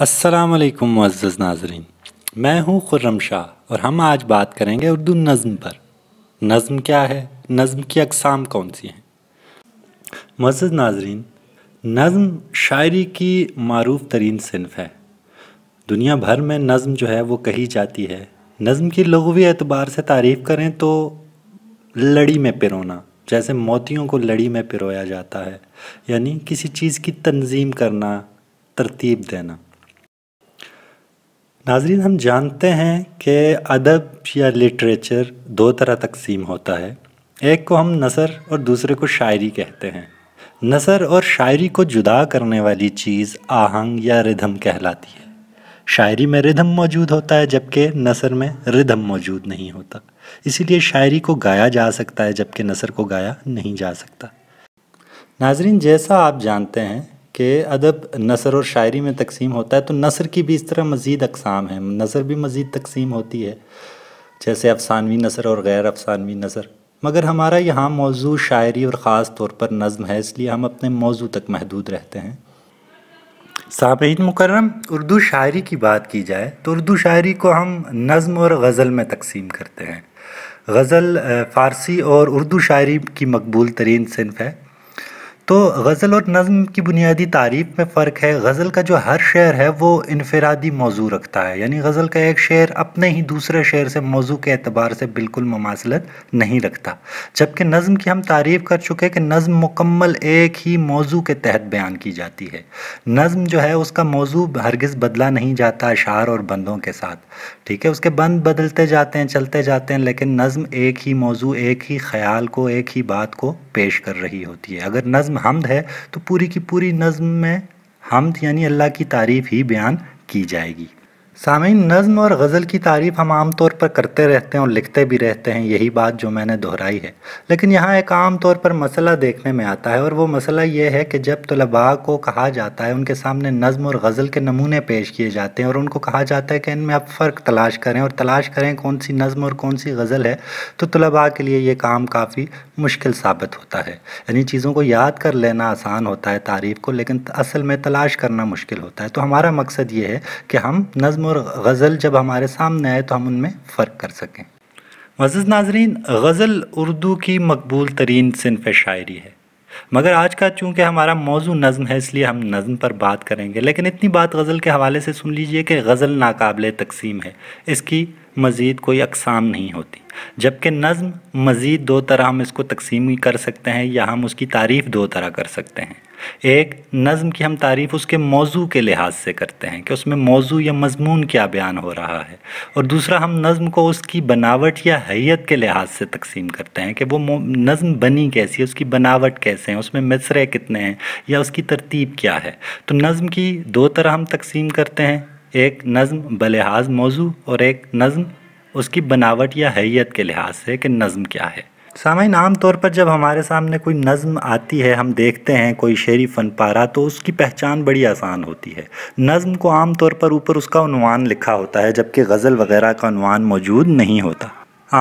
असलकम मज़ नाजरीन मैं हूँ खुर्रम शाह और हम आज बात करेंगे उर्दू नज़म पर नज़म क्या है नज़म की अकसाम कौन सी हैं मज़ नाजरीन नज्म शायरी की मरूफ तरीन सिनफ है दुनिया भर में नज़म जो है वो कही जाती है नज़म की लगवी एतबार से तारीफ़ करें तो लड़ी में पिरोना जैसे मोतियों को लड़ी में पिरोया जाता है यानी किसी चीज़ की तंजीम करना तरतीब देना नाजरीन हम जानते हैं कि अदब या लिटरेचर दो तरह तकसीम होता है एक को हम नसर और दूसरे को शायरी कहते हैं नसर और शायरी को जुदा करने वाली चीज़ आहंग या रिधम कहलाती है शायरी में रिधम मौजूद होता है जबकि नसर में रिधम मौजूद नहीं होता इसीलिए शायरी को गाया जा सकता है जबकि नसर को गाया नहीं जा सकता नाजरीन जैसा आप जानते हैं कि अदब नसर और शायरी में तकसीम होता है तो नसर की भी इस तरह मज़ीद अकसाम है नसर भी मज़ीद तकसीम होती है जैसे अफसानवी नसर और गैर अफसानवी नसर मगर हमारा यहाँ मौजू शायरी और ख़ास तौर पर नज़म है इसलिए हम अपने मौजू तक महदूद रहते हैं सामीन मुकर्रम उर्दू शायरी की बात की जाए तो उर्दू शायरी को हम नज़म और गज़ल में तकसीम करते हैं गज़ल फ़ारसी और उर्दू शायरी की मकबूल तरीन सिनफ है तो गज़ल और नज़म की बुनियादी तारीफ में फ़र्क है गज़ल का जो हर शेर है वो इनफरादी मौजू रखता है यानी गज़ल का एक शेर अपने ही दूसरे शेर से मौजू के अतबार से बिल्कुल ममासलत नहीं रखता जबकि नज़म की हम तारीफ़ कर चुके हैं कि नज़म मुकम्मल एक ही मौजू के तहत बयान की जाती है नज़म जो है उसका मौजू हरगज़ बदला नहीं जाता अशार और बंदों के साथ ठीक है उसके बंद बदलते जाते हैं चलते जाते हैं लेकिन नज़म एक ही मौजू एक ही ख्याल को एक ही बात को पेश कर रही होती है अगर नज़म हमद है तो पूरी की पूरी नज़म में हमद यानी अल्लाह की तारीफ़ ही बयान की जाएगी सामीन नज़म और गज़ल की तारीफ़ हम आम तौर पर करते रहते हैं और लिखते भी रहते हैं यही बात जो मैंने दोहराई है लेकिन यहाँ एक आम तौर पर मसला देखने में आता है और वो मसला ये है कि जब तलबा को कहा जाता है उनके सामने नज़म और गज़ल के नमूने पेश किए जाते हैं और उनको कहा जाता है कि इनमें आप फ़र्क तलाश करें और तलाश करें कौन सी नज़म और कौन सी गज़ल है तो तलबा के लिए ये काम काफ़ी मुश्किल साबित होता है यानी चीज़ों को याद कर लेना आसान होता है तारीफ़ को लेकिन असल में तलाश करना मुश्किल होता है तो हमारा मकसद ये है कि हम नज़म और गज़ल जब हमारे सामने आए तो हम उनमें फ़र्क कर सकें मजद नाजरीन गज़ल उर्दू की मकबूल तरीन सिनफ शायरी है मगर आज का चूंकि हमारा मौजू नज़म है इसलिए हम नज़म पर बात करेंगे लेकिन इतनी बात गज़ल के हवाले से सुन लीजिए कि गज़ल नाकबले तकसीम है इसकी मज़ीद कोई अकसाम नहीं होती जबकि नज़म मज़ीद दो तरह हम इसको तकसीम कर सकते हैं या हम उसकी तारीफ़ दो तरह कर सकते हैं एक नज़म की हम तारीफ़ उसके मौजू के लिहाज से करते हैं कि उसमें मौजू या मजमून क्या बयान हो रहा है और दूसरा हम नज़म को उसकी बनावट या हैत के लिहाज से तकसीम करते हैं कि वो नज़म बनी कैसी है उसकी बनावट कैसे हैं उसमें मसरे कितने हैं या उसकी तरतीब क्या है तो नज़म की दो तरह हम तकसीम करते हैं एक नज़म बलहाज मौजू और एक नज़म उसकी बनावट या हैत के लिहाज से कि नज़म क्या है सामाइन आम तौर पर जब हमारे सामने कोई नज़म आती है हम देखते हैं कोई शेरी फन पारा तो उसकी पहचान बड़ी आसान होती है नज़म को आम तौर पर ऊपर उसका उनवान लिखा होता है जबकि गज़ल वगैरह का उनवान मौजूद नहीं होता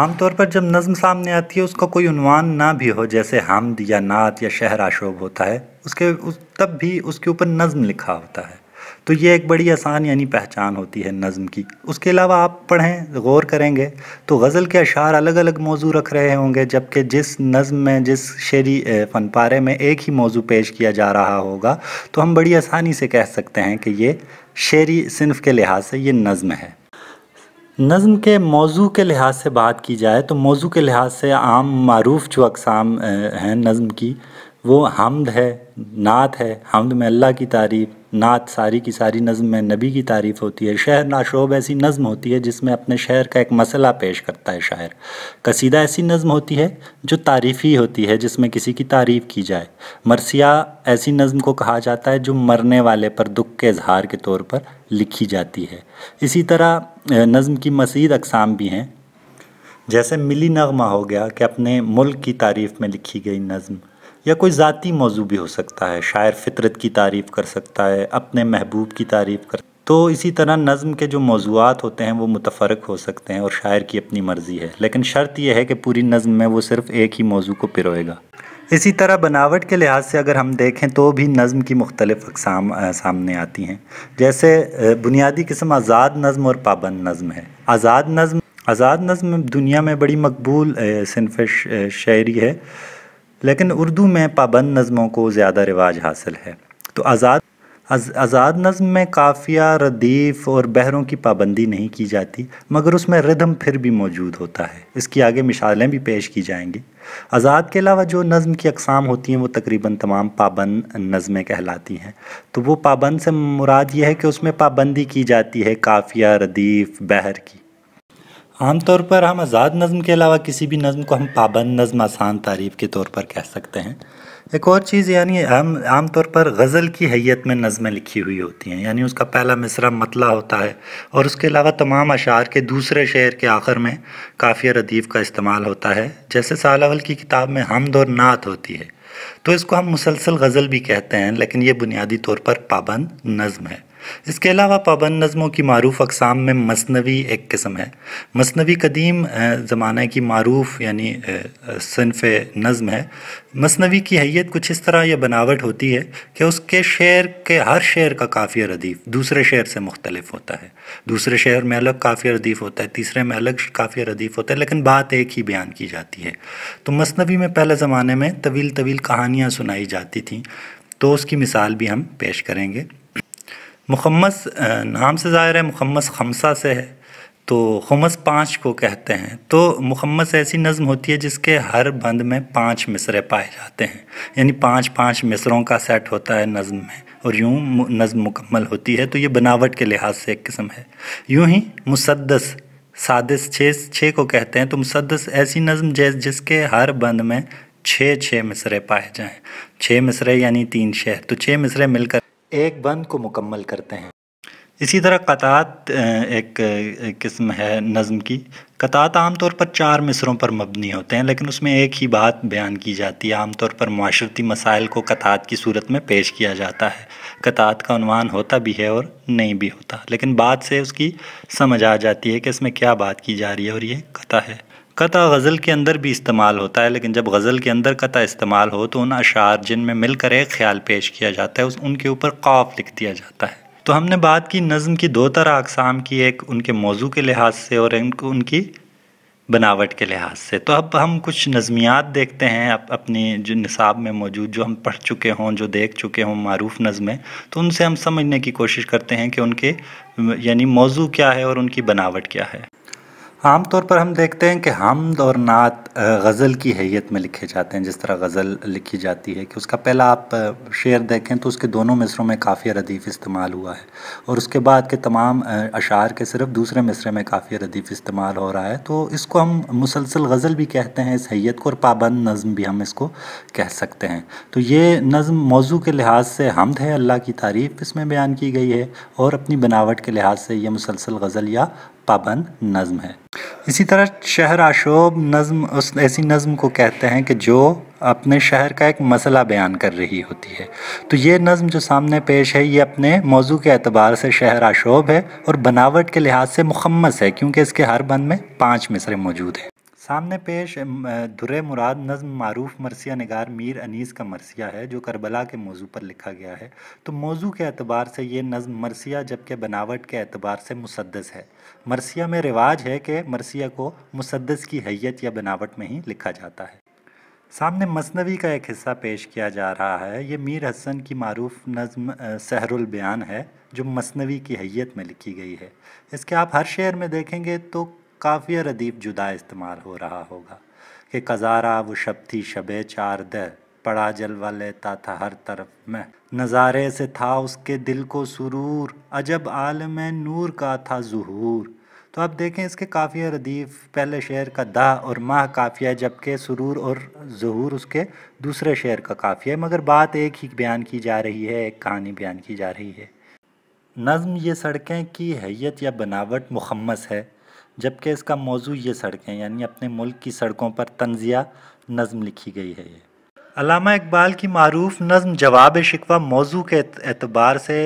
आम तौर पर जब नज़म सामने आती है उसका कोई उनवान ना भी हो जैसे हमद या नात या शहर शोब होता है उसके उस तब भी उसके ऊपर नज़म लिखा होता है तो ये एक बड़ी आसान यानी पहचान होती है नज़म की उसके अलावा आप पढ़ें गौर करेंगे तो गज़ल के अशार अलग अलग मौजू रख रहे होंगे जबकि जिस नज़म में जिस शेरी फ़न पारे में एक ही मौजू पेश किया जा रहा होगा तो हम बड़ी आसानी से कह सकते हैं कि ये शेरी सिनफ के लिहाज से ये नज़म है नज़म के मौजू के लिहाज से बात की जाए तो मौजू के लिहाज से आम मरूफ जो अकसाम हैं नज़म की वो हमद है नात है हमद में अल्लाह की तारीफ़ नात सारी की सारी नज़म में नबी की तारीफ़ होती है शहर नाशोब ऐसी नज़म होती है जिसमें अपने शहर का एक मसला पेश करता है शायर कसीदा ऐसी नज़म होती है जो तारीफ़ी होती है जिसमें किसी की तारीफ़ की जाए मरसिया ऐसी नज़म को कहा जाता है जो मरने वाले पर दुख के इजहार के तौर पर लिखी जाती है इसी तरह नज़म की मसीद अकसाम भी हैं जैसे मिली नगमा हो गया कि अपने मुल्क की तारीफ़ में लिखी गई नज़म या कोई ज़ाती मौजू भी हो सकता है शायर फितरत की तारीफ़ कर सकता है अपने महबूब की तारीफ़ कर तो इसी तरह नज़म के जो मौजूद होते हैं वो मुतफ़रक हो सकते हैं और शायर की अपनी मर्ज़ी है लेकिन शर्त यह है कि पूरी नज़म में वो सिर्फ़ एक ही मौजू को पिरोएगा इसी तरह बनावट के लिहाज से अगर हम देखें तो भी नज़म की मुख्तलिफ़ अकसाम सामने आती हैं जैसे बुनियादी किस्म आज़ाद नज़म और पाबंद नज़म है आज़ाद नज़म आज़ाद नज़म दुनिया में बड़ी मकबूल सिनफ शायरी है लेकिन उर्दू में पाबंद नज़मों को ज़्यादा रिवाज हासिल है तो आज़ाद आज़ाद अज, नज़म में काफ़िया रदीफ़ और बहरों की पाबंदी नहीं की जाती मगर उसमें रिदम फिर भी मौजूद होता है इसकी आगे मिसालें भी पेश की जाएंगी आज़ाद के अलावा जो नज़म की अकसाम होती हैं वो तकरीबन तमाम पाबंद नज़में कहलाती हैं तो वो पाबंद से मुराद ये है कि उसमें पाबंदी की जाती है काफ़िया रदीफ़ बहर की आमतौर पर हम आज़ाद नज़म के अलावा किसी भी नज़म को हम पाबंद नज़म आसान तारीफ के तौर पर कह सकते हैं एक और चीज़ यानी हम आमतौर पर गज़ल की हैयत में नज़में लिखी हुई होती हैं यानी उसका पहला मिसरा मतला होता है और उसके अलावा तमाम अशार के दूसरे शेर के आखिर में काफ़िया रदीफ़ का इस्तेमाल होता है जैसे सालावल की किताब में हमद और नात होती है तो इसको हम मुसलसल गज़ल भी कहते हैं लेकिन ये बुनियादी तौर पर पाबंद नज़म है इसके अलावा पाबंद नज़मों की मरूफ़ अकसाम में मसनवी एक किस्म है मसनवी कदीम ज़माने की मरूफ़ यानी सिनफ नज़म है मसनवी की हैत कुछ इस तरह यह बनावट होती है कि उसके शेर के हर शेर का काफ़ी रदीफ़ दूसरे शेर से मुख्तलिफ होता है दूसरे शेर में अलग काफ़ी रदीफ़ होता है तीसरे में अलग काफ़ी रदीफ़ होता है लेकिन बात एक ही बयान की जाती है तो मसनवी में पहले ज़माने में तवील तवील कहानियाँ सुनाई जाती थी तो उसकी मिसाल भी हम पेश करेंगे मुखमस नाम से ज़ाहिर है मुखमस खमसा से है तो खमस पाँच को कहते हैं तो मुखमस ऐसी नज़म होती है जिसके हर बंद में पाँच मिसरे पाए जाते हैं यानी पाँच पाँच मिसरों का सेट होता है नज़म में और यूँ नज़म मुकम्मल होती है तो ये बनावट के लिहाज से एक किस्म है यूँ ही मुसदस सादस छः छः को कहते हैं तो मुसदस ऐसी नज़म जैस जिसके हर बंद में छः छः मिसरे पाए जाएँ छः मिसरे यानी तीन शेर तो छः मिसरे मिलकर एक बंद को मुकम्मल करते हैं इसी तरह कतात एक, किस्म है नज़म की कतात आमतौर पर चार मिसरों पर मबनी होते हैं लेकिन उसमें एक ही बात बयान की जाती है आमतौर पर माशरती मसाइल को कतात की सूरत में पेश किया जाता है कतात का अनवान होता भी है और नहीं भी होता लेकिन बात से उसकी समझ आ जाती है कि इसमें क्या बात की जा रही है और ये कता है कता गज़ल के अंदर भी इस्तेमाल होता है लेकिन जब गज़ल के अंदर कता इस्तेमाल हो तो उन अशार जिनमें मिलकर एक ख्याल पेश किया जाता है उस उनके ऊपर काफ लिख दिया जाता है तो हमने बात की नज़म की दो तरह अकसाम की एक उनके मौजू के लिहाज से और उनकी बनावट के लिहाज से तो अब हम कुछ नज़मियात देखते हैं अप, अपनी जो निसाब में मौजूद जो हम पढ़ चुके हों जो देख चुके हों मरूफ़ नज़में तो उनसे हम समझने की कोशिश करते हैं कि उनके यानी मौजू क्या है और उनकी बनावट क्या है आमतौर पर हम देखते हैं कि हमद और नात गज़ल की हैत में लिखे जाते हैं जिस तरह गज़ल लिखी जाती है कि उसका पहला आप शेर देखें तो उसके दोनों मिसरों में काफ़ी रदीफ़ इस्तेमाल हुआ है और उसके बाद के तमाम अशार के सिर्फ दूसरे मिसरे में काफ़ी रदीफ़ इस्तेमाल हो रहा है तो इसको हम मुसलसल गज़ल भी कहते हैं इस हैत को और पाबंद नज़म भी हम इसको कह सकते हैं तो ये नज़म मौजू के लिहाज से हमद है अल्लाह की तारीफ़ इसमें बयान की गई है और अपनी बनावट के लिहाज से ये मुसलसल गज़ल या पाबंद नज़म है इसी तरह शहर आशोब नज़म उस ऐसी नज़म को कहते हैं कि जो अपने शहर का एक मसला बयान कर रही होती है तो ये नज़म जो सामने पेश है ये अपने मौजू के अतबार से शहर आशोब है और बनावट के लिहाज से मुखमस है क्योंकि इसके हर बंद में पाँच मिसरे मौजूद हैं सामने पेश दुरे मुराद नज़म मरूफ मरसिया नगार मीर अनीस का मरसिया है जो करबला के मौजू पर लिखा गया है तो मौजू के अतबार से ये नज़म मरसिया जबकि बनावट के अतबार से मुसदस है मरसिया में रिवाज है कि मरसिया को मुसदस की हैयत या बनावट में ही लिखा जाता है सामने मसनवी का एक हिस्सा पेश किया जा रहा है ये मीर हसन की मरूफ नज़म सहरुल बयान है जो मसनवी की हैयत में लिखी गई है इसके आप हर शेर में देखेंगे तो काफ़ी रदीब जुदा इस्तेमाल हो रहा होगा कि कज़ारा व शब थी शब चार द पड़ा जलवा लेता था हर तरफ में नज़ारे से था उसके दिल को सुरूर अजब आलम नूर का था जहूर तो आप देखें इसके काफ़िया रदीफ़ पहले शेर का दा और माह काफ़िया है जबकि सुरूर और जहूर उसके दूसरे शेर का काफ़िया है मगर बात एक ही बयान की जा रही है एक कहानी बयान की जा रही है नज़म ये सड़कें की हैत या बनावट मुखमस है जबकि इसका मौजू ये सड़कें यानी अपने मुल्क की सड़कों पर तंजिया नज़म लिखी गई है ये अलामा इकबाल की मरूफ नज़म जवाब शिकवा मौजू के एतबार से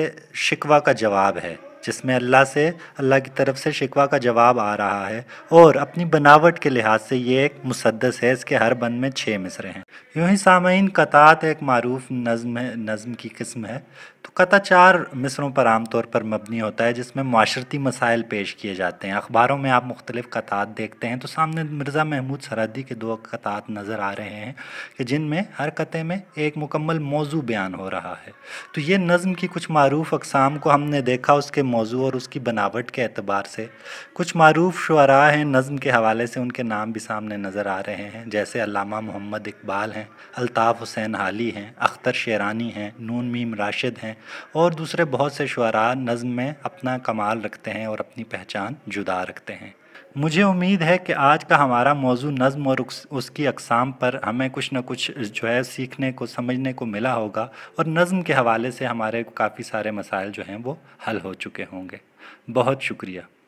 शिकवा का जवाब है जिसमें अल्लाह से अल्लाह की तरफ से शिकवा का जवाब आ रहा है और अपनी बनावट के लिहाज से ये एक मुसदस है इसके हर बंद में छः मिसरे हैं यूँ ही सामीन कतात एक मरूफ नज़म है नज़म की किस्म है तो कता चार मिसरों पर आमतौर पर मबनी होता है जिसमें माशरती मसाइल पेश किए जाते हैं अखबारों में आप मुख्तलिफ कतात देखते हैं तो सामने मिर्ज़ा महमूद सरहदी के दो कतात नज़र आ रहे हैं कि जिनमें हर कते में एक मुकम्मल मौजू बयान हो रहा है तो ये नज़म की कुछ मरूफ अकसाम को हमने देखा उसके मौजू और उसकी बनावट के अतबार से कुछ मरूफ शुरा हैं नज़म के हवाले से उनके नाम भी सामने नज़र आ रहे हैं जैसे अलामा मोहम्मद इकबाल हैं अलताफ़ हुसैन हाली हैं अख्तर शेरानी हैं नून मीम राशिद हैं और दूसरे बहुत से शुरा नज़म में अपना कमाल रखते हैं और अपनी पहचान जुदा रखते हैं मुझे उम्मीद है कि आज का हमारा मौजू नज़म और उसकी अकसाम पर हमें कुछ ना कुछ जो है सीखने को समझने को मिला होगा और नज़म के हवाले से हमारे काफ़ी सारे मसाइल जो हैं वो हल हो चुके होंगे बहुत शुक्रिया